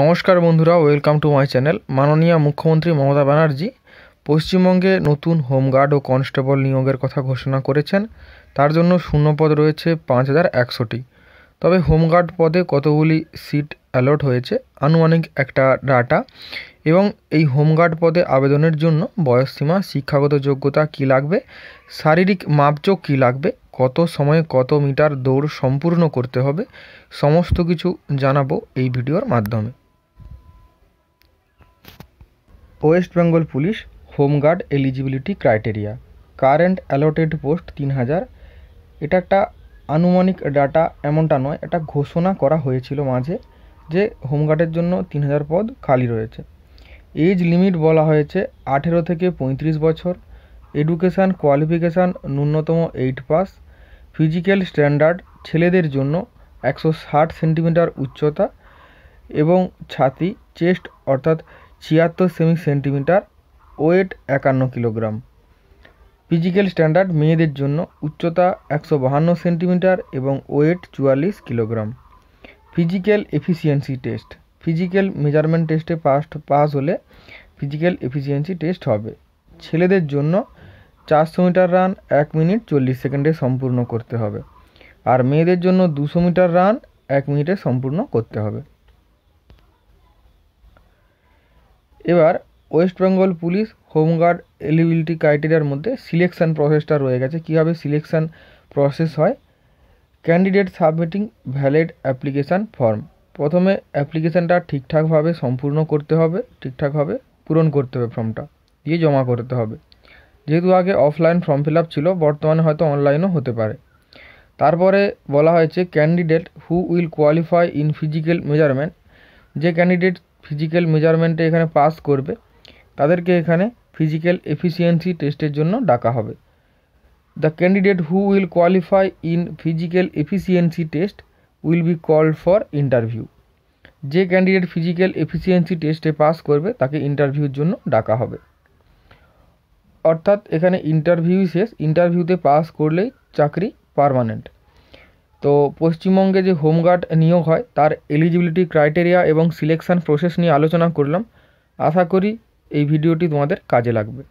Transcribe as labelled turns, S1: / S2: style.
S1: নমস্কার বন্ধুরা welcome to my channel মাননীয় মুখ্যমন্ত্রী মমতা ব্যানার্জি পশ্চিমবঙ্গে নতুন হোমগার্ড ও কনস্টেবল নিয়োগের কথা ঘোষণা করেছেন তার জন্য শূন্যপদ রয়েছে পাঁচ হাজার একশোটি তবে হোমগার্ড পদে কতগুলি সিট অ্যালট হয়েছে আনুমানিক একটা ডাটা এবং এই হোমগার্ড পদে আবেদনের জন্য বয়সসীমা শিক্ষাগত যোগ্যতা কি লাগবে শারীরিক মাপযোগ কি লাগবে কত সময়ে কত মিটার দৌড় সম্পূর্ণ করতে হবে সমস্ত কিছু জানাবো এই ভিডিওর মাধ্যমে West Bengal police home guard eligibility criteria current allotted post তিন হাজার এটা একটা আনুমানিক ডাটা এমনটা নয় এটা ঘোষণা করা হয়েছিল মাঝে যে হোমগার্ডের জন্য তিন হাজার পদ খালি রয়েছে এজ লিমিট বলা হয়েছে আঠেরো থেকে পঁয়ত্রিশ বছর এডুকেশান কোয়ালিফিকেশান ন্যূনতম এইট পাস ফিজিক্যাল স্ট্যান্ডার্ড ছেলেদের জন্য একশো ষাট সেন্টিমিটার উচ্চতা এবং ছাতি চেস্ট অর্থাৎ ছিয়াত্তর সেমি সেন্টিমিটার ওয়েট একান্ন কিলোগ্রাম ফিজিক্যাল স্ট্যান্ডার্ড মেয়েদের জন্য উচ্চতা একশো বাহান্ন সেন্টিমিটার এবং ওয়েট চুয়াল্লিশ kilogram physical efficiency test physical measurement টেস্টে পাস পাস হলে ফিজিক্যাল এফিসিয়েন্সি টেস্ট হবে ছেলেদের জন্য চারশো মিটার রান এক মিনিট চল্লিশ সেকেন্ডে সম্পূর্ণ করতে হবে আর মেয়েদের জন্য দুশো মিটার রান এক মিনিটে সম্পূর্ণ করতে হবে এবার West Bengal police home guard eligibility ক্রাইটেরিয়ার মধ্যে সিলেকশান প্রসেসটা রয়ে গেছে কীভাবে সিলেকশান প্রসেস হয় candidate submitting valid application form প্রথমে অ্যাপ্লিকেশানটা ঠিকঠাকভাবে সম্পূর্ণ করতে হবে ঠিকঠাকভাবে পূরণ করতে হবে ফর্মটা দিয়ে জমা করতে হবে যেহেতু আগে অফলাইন ফর্ম ফিল আপ ছিল বর্তমানে হয়তো অনলাইনও হতে পারে তারপরে বলা হয়েছে candidate who will qualify in physical measurement যে ক্যান্ডিডেট ফিজিক্যাল মেজারমেন্টে এখানে পাস করবে তাদেরকে এখানে ফিজিক্যাল এফিসিয়েন্সি টেস্টের জন্য ডাকা হবে the candidate who will qualify in physical efficiency test will be called for interview যে ক্যান্ডিডেট ফিজিক্যাল এফিসিয়েন্সি টেস্টে পাস করবে তাকে ইন্টারভিউর জন্য ডাকা হবে অর্থাৎ এখানে ইন্টারভিউ শেষ ইন্টারভিউতে পাস করলেই চাকরি পারমানেন্ট তো পশ্চিমবঙ্গে যে হোমগার্ড নিয়োগ হয় তার এলিজিবিলিটি ক্রাইটেরিয়া এবং সিলেকশান প্রসেস নিয়ে আলোচনা করলাম আশা করি এই ভিডিওটি তোমাদের কাজে লাগবে